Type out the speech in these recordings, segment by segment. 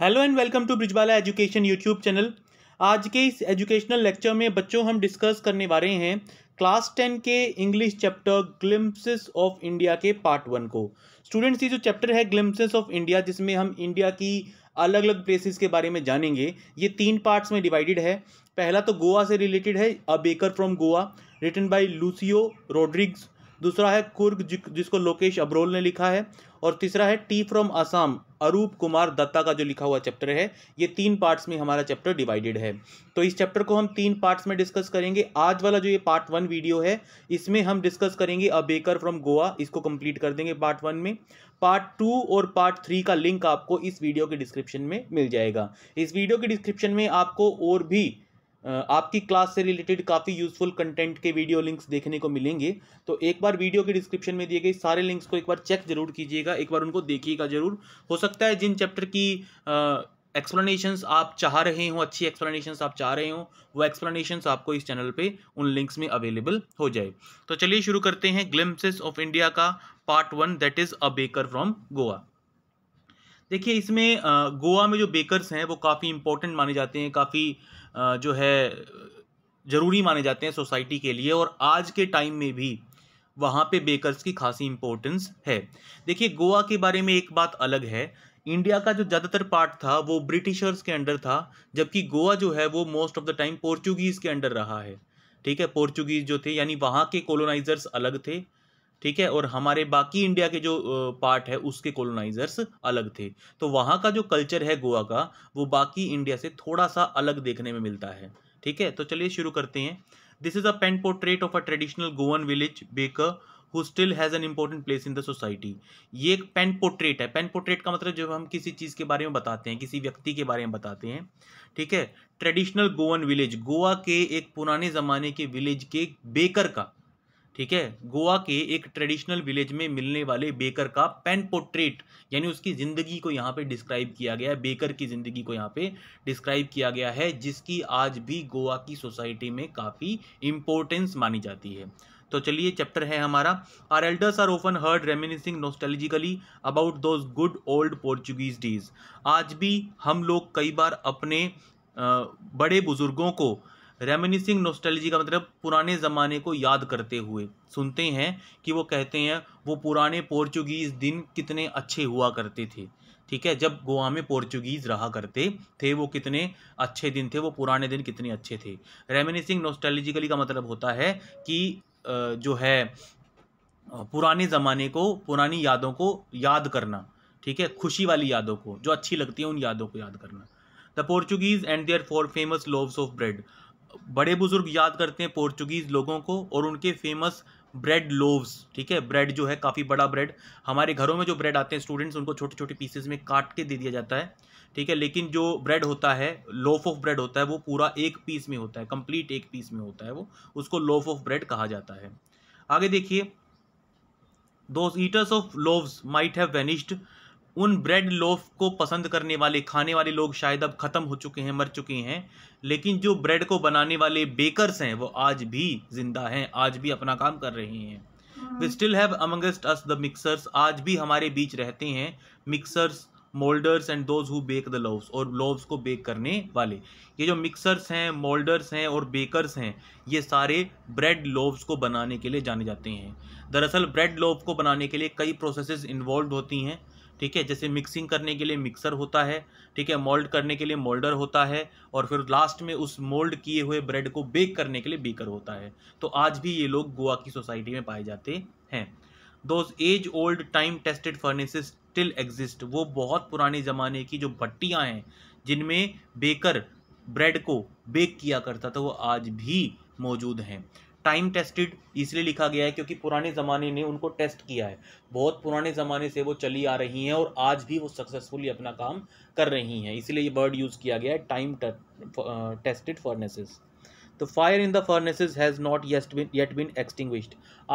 hello and welcome to Brijwala education YouTube channel आज के इस एजुकेशनल लेक्चर में बच्चों हम डिस्कस करने वाले हैं क्लास टेन के English chapter Glimpses of India के पार्ट वन को स्टूडेंट्स ये जो चैप्टर है ग्लिम्पसेस ऑफ इंडिया जिसमें हम इंडिया की अलग अलग प्लेसेस के बारे में जानेंगे ये तीन पार्ट्स में डिवाइडेड है पहला तो गोवा से रिलेटेड है a baker from Goa written by Lucio Rodrigues दूसरा है कुर्ग जि, जिसको लोकेश अब्रोल ने लिखा है और तीसरा है टी फ्रॉम आसाम अरूप कुमार दत्ता का जो लिखा हुआ चैप्टर है ये तीन पार्ट्स में हमारा चैप्टर डिवाइडेड है तो इस चैप्टर को हम तीन पार्ट्स में डिस्कस करेंगे आज वाला जो ये पार्ट वन वीडियो है इसमें हम डिस्कस करेंगे अ बेकर फ्रॉम गोवा इसको कंप्लीट कर देंगे पार्ट वन में पार्ट टू और पार्ट थ्री का लिंक आपको इस वीडियो के डिस्क्रिप्शन में मिल जाएगा इस वीडियो के डिस्क्रिप्शन में आपको और भी आपकी क्लास से रिलेटेड काफ़ी यूजफुल कंटेंट के वीडियो लिंक्स देखने को मिलेंगे तो एक बार वीडियो के डिस्क्रिप्शन में दिए गए सारे लिंक्स को एक बार चेक जरूर कीजिएगा एक बार उनको देखिएगा जरूर हो सकता है जिन चैप्टर की एक्सप्लेनेशंस आप चाह रहे हो अच्छी एक्सप्लेनेशंस आप चाह रहे हो वो एक्सप्लेनेशंस आपको इस चैनल पर उन लिंक्स में अवेलेबल हो जाए तो चलिए शुरू करते हैं ग्लिम्सिस ऑफ इंडिया का part one that is a baker from Goa देखिए इसमें गोवा में जो बेकर्स हैं वो काफ़ी इंपॉर्टेंट माने जाते हैं काफ़ी जो है ज़रूरी माने जाते हैं सोसाइटी के लिए और आज के टाइम में भी वहाँ पे बेकर्स की खासी इम्पोर्टेंस है देखिए गोवा के बारे में एक बात अलग है इंडिया का जो ज़्यादातर पार्ट था वो ब्रिटिशर्स के अंडर था जबकि गोवा जो है वो most of the time Portuguese के अंडर रहा है ठीक है पोर्चुगीज़ जो थे यानी वहाँ के कॉलोनाइजर्स अलग थे ठीक है और हमारे बाकी इंडिया के जो पार्ट है उसके कॉलोनाइजर्स अलग थे तो वहाँ का जो कल्चर है गोवा का वो बाकी इंडिया से थोड़ा सा अलग देखने में मिलता है ठीक है तो चलिए शुरू करते हैं this is a pen portrait of a traditional Goan village baker who still has an important place in the society ये एक पेन पोर्ट्रेट है पेन पोर्ट्रेट का मतलब जब हम किसी चीज़ के बारे में बताते हैं किसी व्यक्ति के बारे में बताते हैं ठीक है ट्रेडिशनल गोवन विलेज गोवा के एक पुराने ज़माने के विलेज के बेकर का ठीक है गोवा के एक ट्रेडिशनल विलेज में मिलने वाले बेकर का पेन पोर्ट्रेट यानी उसकी ज़िंदगी को यहाँ पे डिस्क्राइब किया गया है बेकर की ज़िंदगी को यहाँ पे डिस्क्राइब किया गया है जिसकी आज भी गोवा की सोसाइटी में काफ़ी इम्पोर्टेंस मानी जाती है तो चलिए चैप्टर है हमारा our elders are often heard reminiscing nostalgically about those good old Portuguese days आज भी हम लोग कई बार अपने बड़े बुजुर्गों को रेमिनिसिंग नोस्टलजी का मतलब पुराने ज़माने को याद करते हुए सुनते हैं कि वो कहते हैं वो पुराने पोर्चुगीज़ दिन कितने अच्छे हुआ करते थे ठीक है जब गोवा में पोर्चुगीज़ रहा करते थे वो कितने अच्छे दिन थे वो पुराने दिन कितने अच्छे थे रेमिनिसिंग नोस्टलजिकली का मतलब होता है कि जो है पुराने ज़माने को पुरानी यादों को याद करना ठीक है खुशी वाली यादों को जो अच्छी लगती है उन यादों को याद करना the Portuguese and their for famous loaves of bread बड़े बुजुर्ग याद करते हैं पोर्चुगीज़ लोगों को और उनके फेमस ब्रेड लोव्स ठीक है ब्रेड जो है काफ़ी बड़ा ब्रेड हमारे घरों में जो ब्रेड आते हैं स्टूडेंट्स उनको छोटे छोटे पीसेस में काट के दे दिया जाता है ठीक है लेकिन जो ब्रेड होता है लोफ ऑफ ब्रेड होता है वो पूरा एक पीस में होता है कंप्लीट एक पीस में होता है वो उसको लोफ ऑफ ब्रेड कहा जाता है आगे देखिए those eaters of loaves might have vanished उन ब्रेड लोफ को पसंद करने वाले खाने वाले लोग शायद अब ख़त्म हो चुके हैं मर चुके हैं लेकिन जो ब्रेड को बनाने वाले बेकर्स हैं वो आज भी जिंदा हैं आज भी अपना काम कर रहे हैं we still have amongst us the mixers आज भी हमारे बीच रहते हैं mixers moulders and those who bake the loaves और लोव्स को बेक करने वाले ये जो मिक्सर्स हैं मोल्डर्स हैं और बेकर्स हैं ये सारे ब्रेड लोव्स को बनाने के लिए जाने जाते हैं दरअसल ब्रेड लोव को बनाने के लिए कई प्रोसेसेस इन्वॉल्व होती हैं ठीक है जैसे मिक्सिंग करने के लिए मिक्सर होता है ठीक है मोल्ड करने के लिए मोल्डर होता है और फिर लास्ट में उस मोल्ड किए हुए ब्रेड को बेक करने के लिए बेकर होता है तो आज भी ये लोग गोवा की सोसाइटी में पाए जाते हैं those age old time tested furnaces still exist वो बहुत पुराने ज़माने की जो भट्टियाँ हैं जिनमें बेकर ब्रेड को बेक किया करता था वो आज भी मौजूद हैं टाइम टेस्टेड इसलिए लिखा गया है क्योंकि पुराने ज़माने ने उनको टेस्ट किया है बहुत पुराने ज़माने से वो चली आ रही हैं और आज भी वो सक्सेसफुली अपना काम कर रही हैं इसलिए ये वर्ड यूज़ किया गया है टाइम टेस्टेड फर्नेसेस तो fire in the furnaces has not yet been yet been extinguished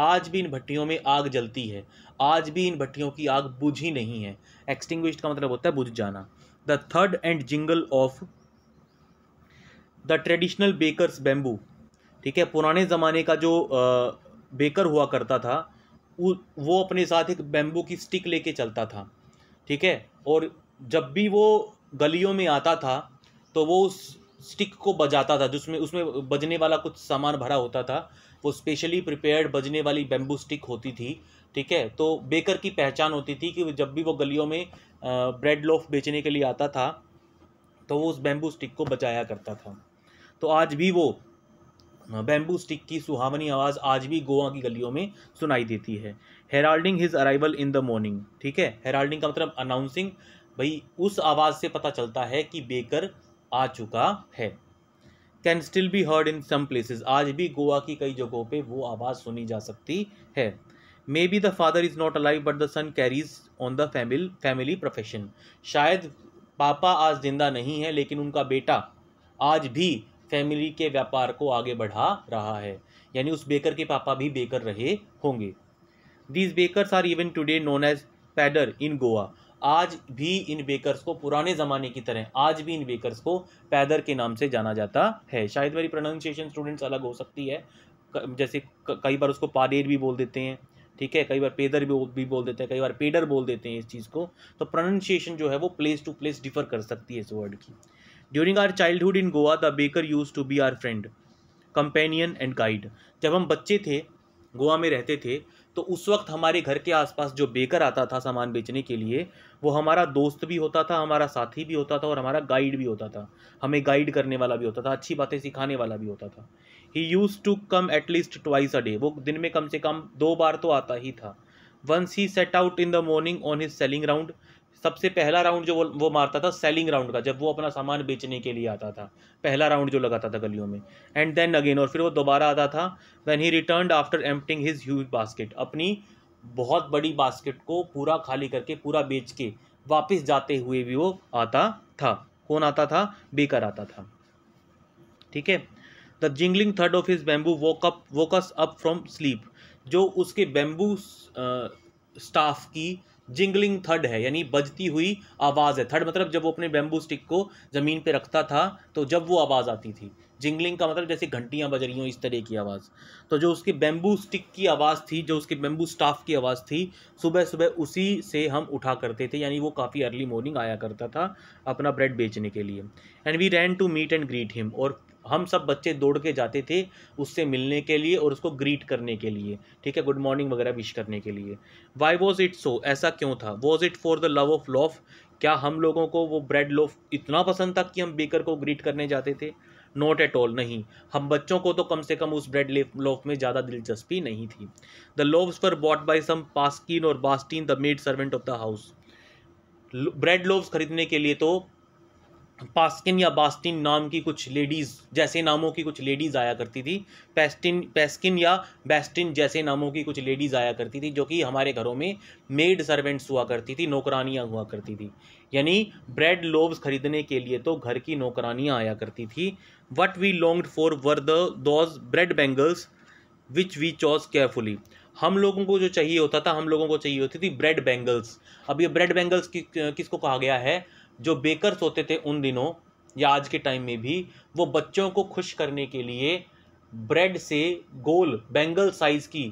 आज भी इन भट्टियों में आग जलती है आज भी इन भट्टियों की आग बुझी नहीं है एक्सटिंग्विश्ड का मतलब होता है बुझ जाना द थर्ड and jingle of the traditional bakers bamboo ठीक है पुराने ज़माने का जो बेकर हुआ करता था वो अपने साथ एक बैम्बू की स्टिक लेके चलता था ठीक है और जब भी वो गलियों में आता था तो वो उस स्टिक को बजाता था जिसमें उसमें बजने वाला कुछ सामान भरा होता था वो स्पेशली प्रिपेयर्ड बजने वाली बैम्बू स्टिक होती थी ठीक है तो बेकर की पहचान होती थी कि जब भी वो गलियों में ब्रेड लोफ बेचने के लिए आता था तो वो उस बैम्बू स्टिक को बजाया करता था तो आज भी वो बैम्बू स्टिक की सुहावनी आवाज़ आज भी गोवा की गलियों में सुनाई देती है heralding his arrival in the morning ठीक है हेराल्डिंग का मतलब अनाउंसिंग भाई उस आवाज़ से पता चलता है कि बेकर आ चुका है can still be heard in some places आज भी गोवा की कई जगहों पे वो आवाज़ सुनी जा सकती है may be the father is not alive but the son carries on the famil family profession शायद पापा आज जिंदा नहीं है लेकिन उनका बेटा आज भी फैमिली के व्यापार को आगे बढ़ा रहा है यानी उस बेकर के पापा भी बेकर रहे होंगे these bakers are even today known as pader in Goa आज भी इन बेकर्स को पुराने ज़माने की तरह आज भी इन बेकर्स को पैदर के नाम से जाना जाता है शायद मेरी प्रोनाउंसिएशन स्टूडेंट्स अलग हो सकती है जैसे कई बार उसको पाडेर भी बोल देते हैं ठीक है कई बार पेदर भी भी बोल देते हैं कई बार पेडर बोल देते हैं इस चीज़ को तो प्रोनाउंसिएशन जो है वो प्लेस टू प्लेस डिफर कर सकती है इस वर्ड की during our childhood in Goa the baker use to be our friend companion and guide जब हम बच्चे थे गोवा में रहते थे तो उस वक्त हमारे घर के आसपास जो बेकर आता था सामान बेचने के लिए वो हमारा दोस्त भी होता था हमारा साथी भी होता था और हमारा गाइड भी होता था हमें गाइड करने वाला भी होता था अच्छी बातें सिखाने वाला भी होता था he use to come at least twice a day वो दिन में कम से कम दो बार तो आता ही था once he set out in the morning on his selling round सबसे पहला राउंड जो वो वो मारता था सेलिंग राउंड का जब वो अपना सामान बेचने के लिए आता था पहला राउंड जो लगाता था गलियों में एंड देन अगेन और फिर वो दोबारा आता था when he return after emptying his huge basket अपनी बहुत बड़ी बास्केट को पूरा खाली करके पूरा बेच के वापस जाते हुए भी वो आता था कौन आता था बेकर आता था ठीक है द जिंगलिंग थर्ड of his bamboo woke up woke us up from sleep जो उसके बैम्बू स्टाफ की जिंगलिंग थर्ड है यानी बजती हुई आवाज़ है थर्ड मतलब जब वो अपने बेम्बू स्टिक को ज़मीन पे रखता था तो जब वो आवाज़ आती थी जिंगलिंग का मतलब जैसे घंटियाँ बज रही हों इस तरह की आवाज़ तो जो उसकी बेम्बू स्टिक की आवाज़ थी जो उसके बेम्बू स्टाफ की आवाज़ थी सुबह सुबह उसी से हम उठा करते थे यानी वो काफ़ी अर्ली मॉर्निंग आया करता था अपना ब्रेड बेचने के लिए and we ran to meet and greet him और हम सब बच्चे दौड़ के जाते थे उससे मिलने के लिए और उसको ग्रीट करने के लिए ठीक है गुड मॉर्निंग वगैरह विश करने के लिए वाई वॉज इट सो ऐसा क्यों था was it for the love of loaf क्या हम लोगों को वो ब्रेड लोफ इतना पसंद था कि हम बेकर को ग्रीट करने जाते थे नॉट एट ऑल नहीं हम बच्चों को तो कम से कम उस ब्रेड लोफ में ज़्यादा दिलचस्पी नहीं थी द लोव्स पर बॉट बाई सम पास्किन और Bastin the maid servant of the house bread loaves खरीदने के लिए तो पास्किन या बास्टिन नाम की कुछ लेडीज़ जैसे नामों की कुछ लेडीज़ आया करती थी पेस्टिन पेस्किन या बेस्टिन जैसे नामों की कुछ लेडीज़ आया करती थी जो कि हमारे घरों में मेड सर्वेंट्स हुआ करती थी नौकरानियाँ हुआ करती थी यानी ब्रेड लोब्स खरीदने के लिए तो घर की नौकरानियाँ आया करती थी what we longed for were the those bread bangles which we chose carefully हम लोगों को जो चाहिए होता था हम लोगों को चाहिए होती थी ब्रेड बैंगल्स अब ये ब्रेड बैंगल्स किसको कहा गया है जो बेकर्स होते थे उन दिनों या आज के टाइम में भी वो बच्चों को खुश करने के लिए ब्रेड से गोल बैंगल साइज़ की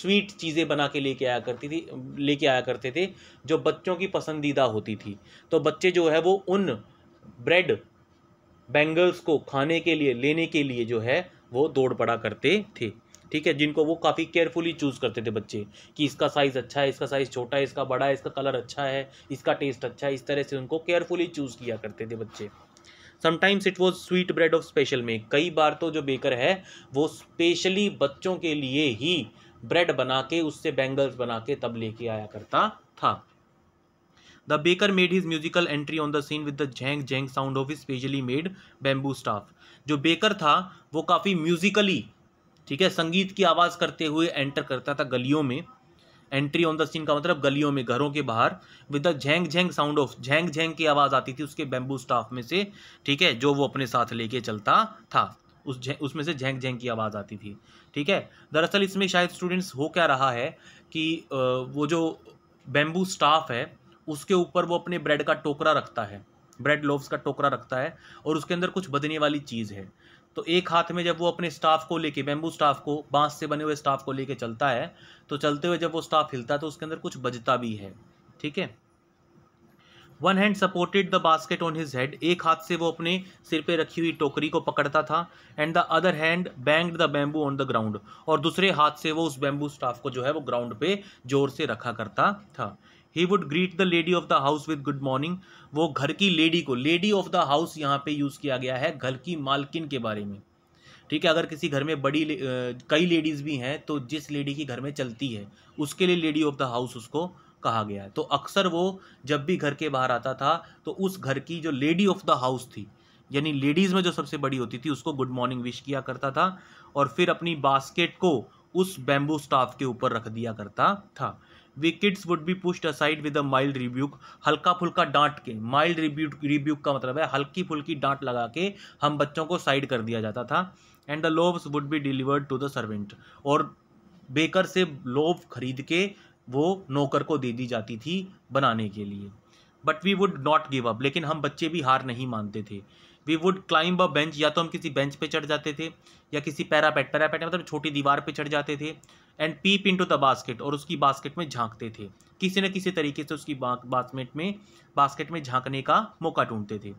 स्वीट चीज़ें बना के लेके आया करती थी लेके आया करते थे जो बच्चों की पसंदीदा होती थी तो बच्चे जो है वो उन ब्रेड बैंगल्स को खाने के लिए लेने के लिए जो है वो दौड़ पड़ा करते थे ठीक है जिनको वो काफ़ी केयरफुली चूज़ करते थे बच्चे कि इसका साइज़ अच्छा है इसका साइज़ छोटा है इसका बड़ा है इसका कलर अच्छा है इसका टेस्ट अच्छा है इस तरह से उनको केयरफुली चूज़ किया करते थे बच्चे sometimes it was sweet bread of special make कई बार तो जो बेकर है वो स्पेशली बच्चों के लिए ही ब्रेड बना के उससे बैंगल्स बना के तब लेके आया करता था the baker made his musical entry on the scene with the jhang jhang sound of his specially made bamboo staff जो बेकर था वो काफ़ी म्यूजिकली ठीक है संगीत की आवाज़ करते हुए एंटर करता था गलियों में एंट्री ऑन द सीन का मतलब गलियों में घरों के बाहर with the jhang jhang sound of झेंग झेंग की आवाज़ आती थी उसके बेम्बू स्टाफ में से ठीक है जो वो अपने साथ लेके चलता था उस उसमें से झेंग झेंग की आवाज़ आती थी ठीक है दरअसल इसमें शायद स्टूडेंट्स हो क्या रहा है कि वो जो बेम्बू स्टाफ है उसके ऊपर वो अपने ब्रेड का टोकरा रखता है ब्रेड लोव्स का टोकरा रखता है और उसके अंदर कुछ बदने वाली चीज़ है तो एक हाथ में जब वो अपने स्टाफ को लेके बैम्बू स्टाफ को बांस से बने हुए स्टाफ को लेके चलता है तो चलते हुए जब वो स्टाफ हिलता है तो उसके अंदर कुछ बजता भी है ठीक है one hand supported the basket on his head एक हाथ से वो अपने सिर पे रखी हुई टोकरी को पकड़ता था and the other hand banged the bamboo on the ground और दूसरे हाथ से वो उस बैम्बू स्टाफ को जो है वो ग्राउंड पे जोर से रखा करता था he would greet the lady of the house with good morning वो घर की लेडी को लेडी ऑफ द हाउस यहाँ पे यूज़ किया गया है घर की मालकिन के बारे में ठीक है अगर किसी घर में बड़ी ले, कई लेडीज़ भी हैं तो जिस लेडी की घर में चलती है उसके लिए लेडी ऑफ द हाउस उसको कहा गया है तो अक्सर वो जब भी घर के बाहर आता था तो उस घर की जो लेडी ऑफ द हाउस थी यानी लेडीज़ में जो सबसे बड़ी होती थी उसको गुड मॉर्निंग विश किया करता था और फिर अपनी बास्केट को उस बैम्बू स्टाफ के ऊपर रख दिया करता था wicked kids would be pushed aside with a mild rebuke हल्का फुल्का डांट के माइल्ड रिब्यूक रिब्यूक का मतलब है हल्की फुल्की डांट लगा के हम बच्चों को साइड कर दिया जाता था and the loaves would be delivered to the servant और बेकर से लोव खरीद के वो नौकर को दे दी जाती थी बनाने के लिए but we would not give up लेकिन हम बच्चे भी हार नहीं मानते थे we would climb a bench या तो हम किसी बेंच पे चढ़ जाते थे या किसी पैरापेट पैरापेट मतलब छोटी दीवार पे चढ़ जाते थे and peep into the basket और उसकी बास्केट में झांकते थे किसी न किसी तरीके से उसकी बास्केट में बास्केट में झांकने का मौका ढूंढते थे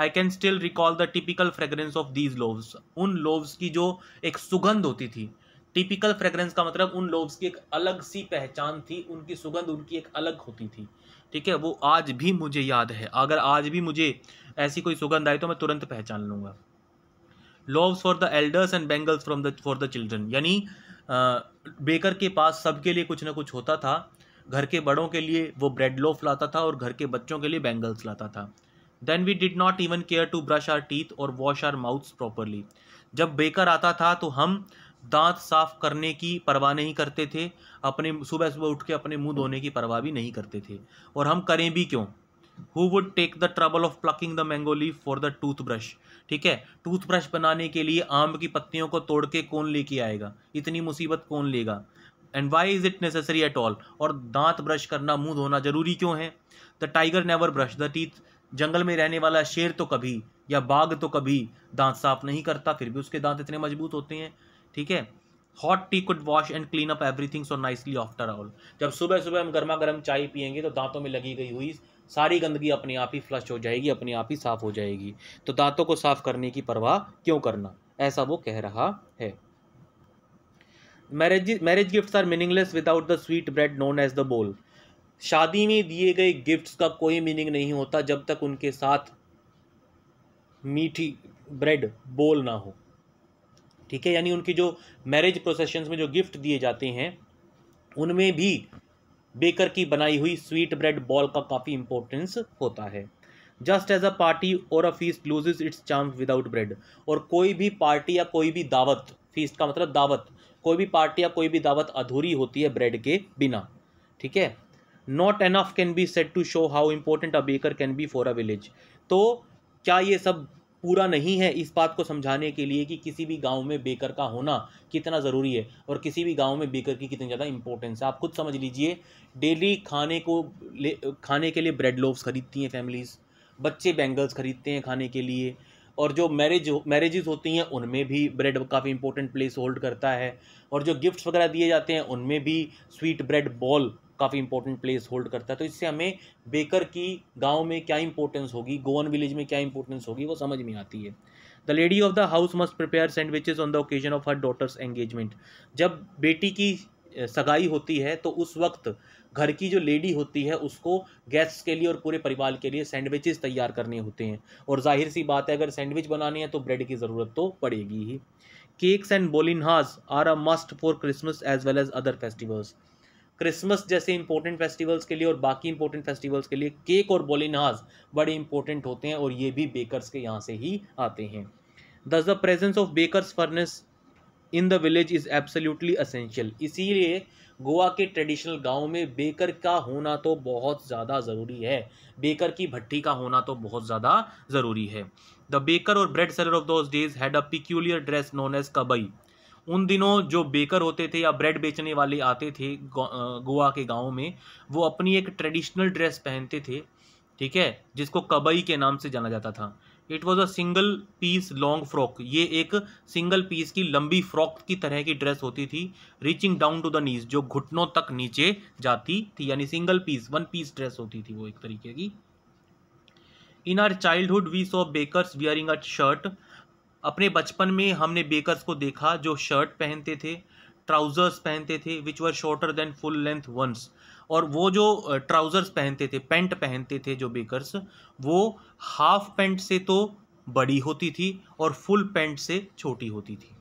I can still recall the typical fragrance of these loaves उन लोव्स की जो एक सुगंध होती थी टिपिकल फ्रेगरेंस का मतलब उन लोव्स की एक अलग सी पहचान थी उनकी सुगंध उनकी एक अलग होती थी ठीक है वो आज भी मुझे याद है अगर आज भी मुझे ऐसी कोई सुगंध आई तो मैं तुरंत पहचान लूँगा loaves for the elders and bangles from the for the children यानी बेकर के पास सबके लिए कुछ ना कुछ होता था घर के बड़ों के लिए वो ब्रेड लोफ लाता था और घर के बच्चों के लिए बैंगल्स लाता था then we did not even care to brush our teeth और वॉश आर माउथ्स प्रॉपरली जब बेकर आता था तो हम दांत साफ करने की परवाह नहीं करते थे अपने सुबह सुबह उठ के अपने मुंह धोने की परवाह भी नहीं करते थे और हम करें भी क्यों who would take the trouble of plucking the mango leaf for the toothbrush ठीक है टूथब्रश बनाने के लिए आम की पत्तियों को तोड़ के कौन लेके आएगा इतनी मुसीबत कौन लेगा and why is it necessary at all और दांत ब्रश करना मुंह धोना जरूरी क्यों है the tiger never brush the teeth जंगल में रहने वाला शेर तो कभी या बाघ तो कभी दांत साफ नहीं करता फिर भी उसके दांत इतने मजबूत होते हैं ठीक है hot tea could wash and clean up everything so nicely after all जब सुबह सुबह हम गर्मा गर्म चाय पियेंगे तो दांतों में लगी गई हुई सारी गंदगी अपने आप ही फ्लश हो जाएगी अपने आप ही साफ़ हो जाएगी तो दांतों को साफ करने की परवाह क्यों करना ऐसा वो कह रहा है marriage marriage gifts are meaningless without the sweet bread known as the bol शादी में दिए गए गिफ्ट्स का कोई मीनिंग नहीं होता जब तक उनके साथ मीठी ब्रेड बोल ना हो ठीक है यानी उनकी जो मैरिज प्रोसेशन में जो गिफ्ट दिए जाते हैं उनमें भी बेकर की बनाई हुई स्वीट ब्रेड बॉल का काफ़ी इंपॉर्टेंस होता है just as a party or a feast loses its chance without bread और कोई भी पार्टी या कोई भी दावत फीस्ट का मतलब दावत कोई भी पार्टी या कोई भी दावत अधूरी होती है ब्रेड के बिना ठीक है not enough can be set to show how important a baker can be for a village तो क्या ये सब पूरा नहीं है इस बात को समझाने के लिए कि किसी भी गांव में बेकर का होना कितना ज़रूरी है और किसी भी गांव में बेकर की कितनी ज़्यादा इंपॉर्टेंस है आप खुद समझ लीजिए डेली खाने को ले खाने के लिए ब्रेड लोव्स खरीदती हैं फैमिलीज़ बच्चे बैंगल्स खरीदते हैं खाने के लिए और जो मैरिज मैरिजेज होती हैं उनमें भी ब्रेड काफ़ी इंपॉर्टेंट प्लेस होल्ड करता है और जो गिफ्ट्स वगैरह दिए जाते हैं उनमें भी स्वीट ब्रेड बॉल काफ़ी इंपॉर्टेंट प्लेस होल्ड करता है तो इससे हमें बेकर की गांव में क्या इंपॉर्टेंस होगी गोवन विलेज में क्या इंपॉर्टेंस होगी वो समझ में आती है the lady of the house must prepare sandwiches on the occasion of her daughter's engagement जब बेटी की सगाई होती है तो उस वक्त घर की जो लेडी होती है उसको गेस्ट्स के लिए और पूरे परिवार के लिए सैंडविचेस तैयार करने होते हैं और जाहिर सी बात है अगर सैंडविच बनानी है तो ब्रेड की ज़रूरत तो पड़ेगी ही cakes and bolinhas are a must for Christmas as well as other festivals Christmas जैसे इंपॉर्टेंट फेस्टिवल्स के लिए और बाकी इंपॉर्टेंट फेस्टिवल्स के लिए केक और बोलिनहाज बड़े इंपॉर्टेंट होते हैं और ये भी बेकर्स के यहाँ से ही आते हैं thus the presence of baker's furnace in the village is absolutely essential इसीलिए गोवा के ट्रेडिशनल गाँव में बेकर का होना तो बहुत ज़्यादा ज़रूरी है बेकर की भट्टी का होना तो बहुत ज़्यादा ज़रूरी है the baker or bread seller of those days had a peculiar dress known as kabai उन दिनों जो बेकर होते थे या ब्रेड बेचने वाले आते थे गोवा के गाँव में वो अपनी एक ट्रेडिशनल ड्रेस पहनते थे ठीक है जिसको कबई के नाम से जाना जाता था it was a single piece long frock ये एक सिंगल पीस की लंबी फ्रॉक की तरह की ड्रेस होती थी reaching down to the knees जो घुटनों तक नीचे जाती थी यानी single piece one piece dress होती थी वो एक तरीके की in our childhood we saw bakers wearing a shirt अपने बचपन में हमने बेकर्स को देखा जो शर्ट पहनते थे ट्राउजर्स पहनते थे which were shorter than full length ones और वो जो ट्राउज़र्स पहनते थे पेंट पहनते थे जो बेकर्स वो हाफ पेंट से तो बड़ी होती थी और फुल पेंट से छोटी होती थी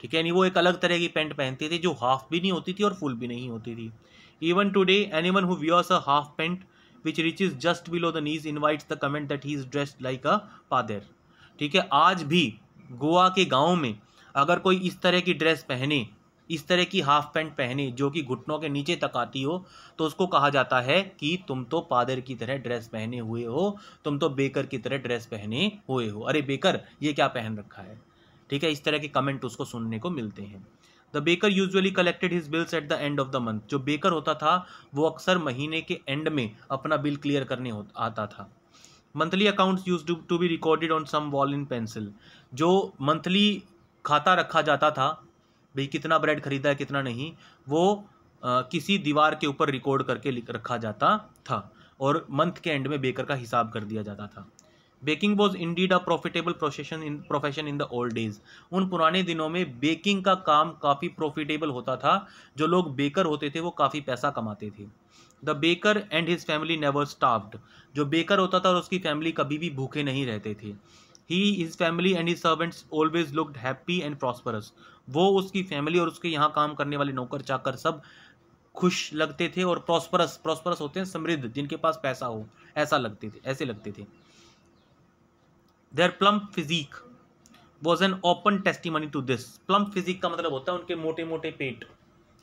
ठीक है यानी वो एक अलग तरह की पेंट पहनते थे जो हाफ भी नहीं होती थी और फुल भी नहीं होती थी even today anyone who wears a half pant which reaches just below the knees invites the comment that he is dressed like a father ठीक है आज भी गोवा के गाँव में अगर कोई इस तरह की ड्रेस पहने इस तरह की हाफ पैंट पहने जो कि घुटनों के नीचे तक आती हो तो उसको कहा जाता है कि तुम तो पादर की तरह ड्रेस पहने हुए हो तुम तो बेकर की तरह ड्रेस पहने हुए हो अरे बेकर ये क्या पहन रखा है ठीक है इस तरह के कमेंट उसको सुनने को मिलते हैं the baker usually collected his bills at the end of the month जो बेकर होता था वो अक्सर महीने के एंड में अपना बिल क्लियर करने आता था monthly accounts used to be recorded on some wall in pencil जो मंथली खाता रखा जाता था भाई कितना ब्रेड खरीदा है कितना नहीं वो आ, किसी दीवार के ऊपर रिकॉर्ड करके रखा जाता था और मंथ के एंड में बेकर का हिसाब कर दिया जाता था baking was indeed a profitable profession in profession in the old days उन पुराने दिनों में बेकिंग का काम काफ़ी प्रॉफिटेबल होता था जो लोग बेकर होते थे वो काफ़ी पैसा कमाते थे the baker and his family never starved जो बेकर होता था और उसकी फैमिली कभी भी भूखे नहीं रहते थे he his family and his servants always looked happy and prosperous वो उसकी फैमिली और उसके यहाँ काम करने वाले नौकर चाकर सब खुश लगते थे और प्रॉस्परस प्रॉस्परस होते हैं समृद्ध जिनके पास पैसा हो ऐसा लगते थे ऐसे लगते थे their plump physique was an open testimony to this plump physique का मतलब होता है उनके मोटे मोटे पेट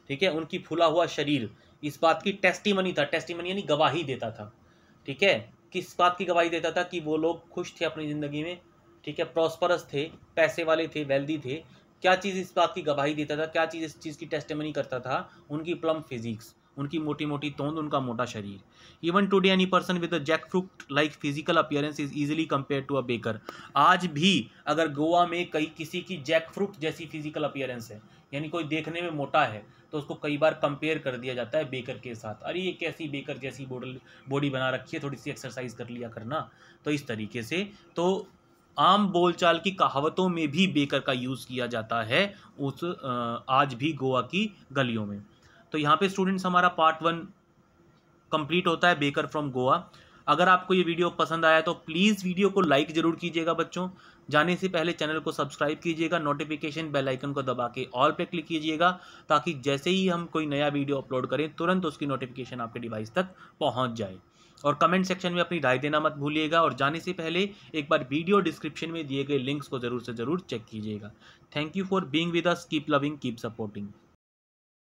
ठीक है उनकी फूला हुआ शरीर इस बात की टेस्टी मनी था टेस्टी मनी यानी गवाही देता था ठीक है किस बात की गवाही देता था कि वो लोग खुश थे अपनी ज़िंदगी में ठीक है प्रॉस्परस थे पैसे वाले थे वेल्दी थे क्या चीज़ इस बात की गवाही देता था क्या चीज़ इस चीज़ की टेस्टमनी करता था उनकी प्लम फिजिक्स उनकी मोटी मोटी तोंद उनका मोटा शरीर even today any person with jackfruit like physical appearance is easily compare to a baker आज भी अगर गोवा में कई किसी की जैक फ्रूट जैसी फिजिकल अपियरेंस है यानी कोई देखने में मोटा है तो उसको कई बार कंपेयर कर दिया जाता है बेकर के साथ अरे ये कैसी बेकर जैसी बॉडल बॉडी बना रखी है थोड़ी सी एक्सरसाइज कर लिया करना तो इस तरीके से तो आम बोलचाल की कहावतों में भी बेकर का यूज़ किया जाता है उस आज भी गोवा की गलियों में तो यहाँ पे स्टूडेंट्स हमारा पार्ट वन कंप्लीट होता है बेकर फ्रॉम गोवा अगर आपको ये वीडियो पसंद आया तो प्लीज़ वीडियो को लाइक ज़रूर कीजिएगा बच्चों जाने से पहले चैनल को सब्सक्राइब कीजिएगा नोटिफिकेशन बेल आइकन को दबा के ऑल पे क्लिक कीजिएगा ताकि जैसे ही हम कोई नया वीडियो अपलोड करें तुरंत उसकी नोटिफिकेशन आपके डिवाइस तक पहुंच जाए और कमेंट सेक्शन में अपनी राय देना मत भूलिएगा और जाने से पहले एक बार वीडियो डिस्क्रिप्शन में दिए गए लिंक्स को ज़रूर से ज़रूर चेक कीजिएगा thank you for being with us keep loving keep supporting